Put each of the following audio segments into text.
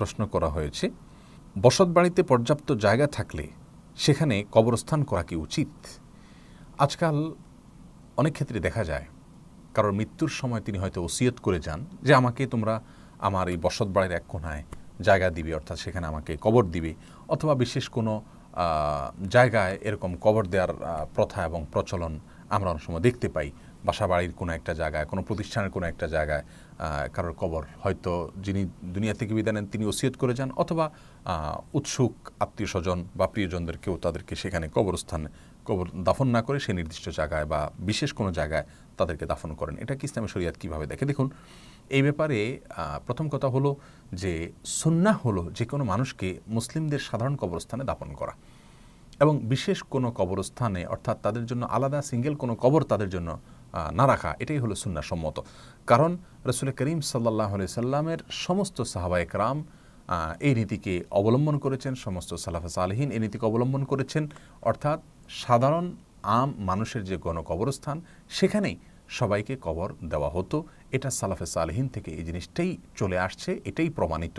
প্রশ্ন করা হয়েছে বসত বাড়িতে পর্যাপ্ত জায়গা থাকলে সেখানে কবরস্থান করা কি উচিত আজকাল অনেক ক্ষেত্রে দেখা যায় কারণ মৃত্যুর সময় তিনি হয়তো ওসিয়ত করে যান যে আমাকে তোমরা আমার এই বসত বাড়ির এক কোনায় জায়গা দিবে অর্থাৎ সেখানে আমাকে কবর দিবে অথবা বিশেষ কোনো জায়গায় এরকম কবর দেওয়ার প্রথা এবং প্রচলন আমরা অনেক সময় দেখতে পাই বাসা বাড়ির কোনো একটা জায়গায় কোনো প্রতিষ্ঠানের কোনো একটা জায়গায় কারোর কবর হয়তো যিনি দুনিয়া থেকে বিদায় নেন তিনি ওসিয়ত করে যান অথবা উৎসুক আত্মীয় স্বজন বা প্রিয়জনদের কেউ তাদেরকে সেখানে কবরস্থান কবর দাফন না করে সেই নির্দিষ্ট জায়গায় বা বিশেষ কোনো জায়গায় তাদেরকে দাফন করেন এটা কি ইসলামী শরিয়াত কীভাবে দেখে দেখুন এই ব্যাপারে প্রথম কথা হলো যে সন্না হলো যে কোনো মানুষকে মুসলিমদের সাধারণ কবরস্থানে দাপন করা এবং বিশেষ কোনো কবরস্থানে অর্থাৎ তাদের জন্য আলাদা সিঙ্গেল কোনো কবর তাদের জন্য না রাখা এটাই হলো সুন্নাসম্মত কারণ রসুল করিম সাল্লাহ সাল্লামের সমস্ত সাহাবায়ক রাম এই নীতিকে অবলম্বন করেছেন সমস্ত সালাফা সালহীন এই নীতিকে অবলম্বন করেছেন অর্থাৎ সাধারণ আম মানুষের যে গণকবরস্থান সেখানেই সবাইকে কবর দেওয়া হতো এটা সালাফে সালহীন থেকে এই জিনিসটাই চলে আসছে এটাই প্রমাণিত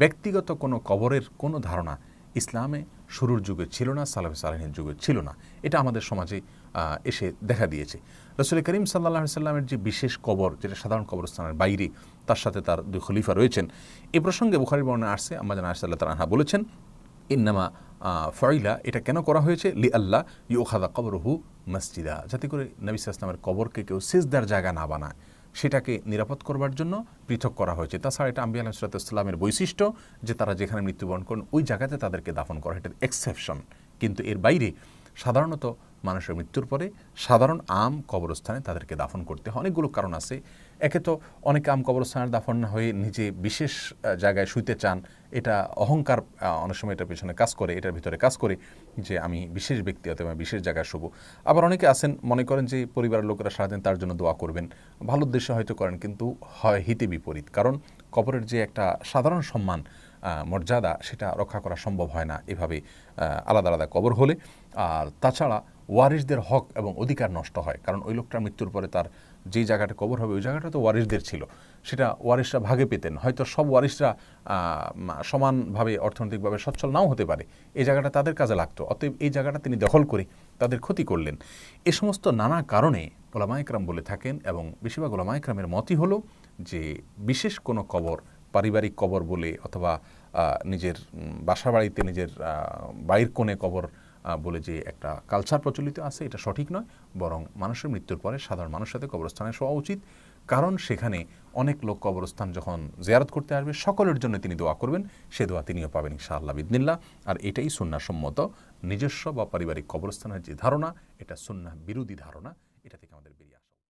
ব্যক্তিগত কোনো কবরের কোনো ধারণা ইসলামে শুরুর যুগে ছিল না সালাফে সালাহিনের যুগে ছিল না এটা আমাদের সমাজে এসে দেখা দিয়েছে রসুল করিম সাল্লাহ সাল্লামের যে বিশেষ কবর যেটা সাধারণ কবরস্থানের বাইরে তার সাথে তার দুই খলিফা রয়েছেন এ প্রসঙ্গে বুখারি বর্ণনা আসছে আমাদের আশাল্লাহ তার আনহা বলেছেন ইন্নামা ফয়লা এটা কেন করা হয়েছে লি আল্লাহ ইউখাদা কবরহু মসজিদা যাতে করে নবিস ইসলামের কবরকে কেউ সেজদার জায়গা না বানায় সেটাকে নিরাপদ করবার জন্য পৃথক করা হয়েছে তাছাড়া এটা আম্বি ইসলামের বৈশিষ্ট্য যে তারা যেখানে মৃত্যুবরণ করেন ওই জায়গাতে তাদেরকে দাফন করা এটা এক্সেপশন কিন্তু এর বাইরে সাধারণত মানুষের মৃত্যুর পরে সাধারণ আম কবরস্থানে তাদেরকে দাফন করতে হয় অনেকগুলো কারণ আছে একে তো অনেকে আম কবরস্থানে দাফন হয়ে নিজে বিশেষ জায়গায় শুইতে চান এটা অহংকার অনেক সময় এটার পেছনে কাজ করে এটার ভিতরে কাজ করে যে আমি বিশেষ ব্যক্তি অথবা বিশেষ জায়গায় শুভ আবার অনেকে আছেন মনে করেন যে পরিবারের লোকেরা সারাদিন তার জন্য দোয়া করবেন ভালো উদ্দেশ্য হয়তো করেন কিন্তু হয় হিতে বিপরীত কারণ কবরের যে একটা সাধারণ সম্মান মর্যাদা সেটা রক্ষা করা সম্ভব হয় না এভাবে আলাদা আলাদা কবর হলে আর তাছাড়া ওয়ারিশদের হক এবং অধিকার নষ্ট হয় কারণ ওই লোকটার মৃত্যুর পরে তার যে জায়গাটা কবর হবে ওই জায়গাটা তো ওয়ারিশদের ছিল সেটা ওয়ারিশরা ভাগে পেতেন হয়তো সব ওয়ারিশরা সমানভাবে অর্থনৈতিকভাবে সচ্ছল নাও হতে পারে এই জায়গাটা তাদের কাজে লাগতো অতএব এই জায়গাটা তিনি দখল করে তাদের ক্ষতি করলেন এ সমস্ত নানা কারণে গোলামা একরাম বলে থাকেন এবং বেশিরভাগ গোলামা একরামের মতই হলো যে বিশেষ কোনো কবর পারিবারিক কবর বলে অথবা নিজের বাসা বাড়িতে নিজের বাইর কোণে কবর বলে যে একটা কালচার প্রচলিত আছে এটা সঠিক নয় বরং মানুষের মৃত্যুর পরে সাধারণ মানুষের সাথে কবরস্থানে শোয়া উচিত কারণ সেখানে অনেক লোক কবরস্থান যখন জিয়ারত করতে আসবে সকলের জন্য তিনি দোয়া করবেন সে দোয়া তিনিও পাবেন ইনশাআল্লাহ বিদিনিল্লা আর এটাই সুন্নাসম্মত নিজস্ব বা পারিবারিক কবরস্থানের যে ধারণা এটা সুন্না বিরোধী ধারণা এটা থেকে আমাদের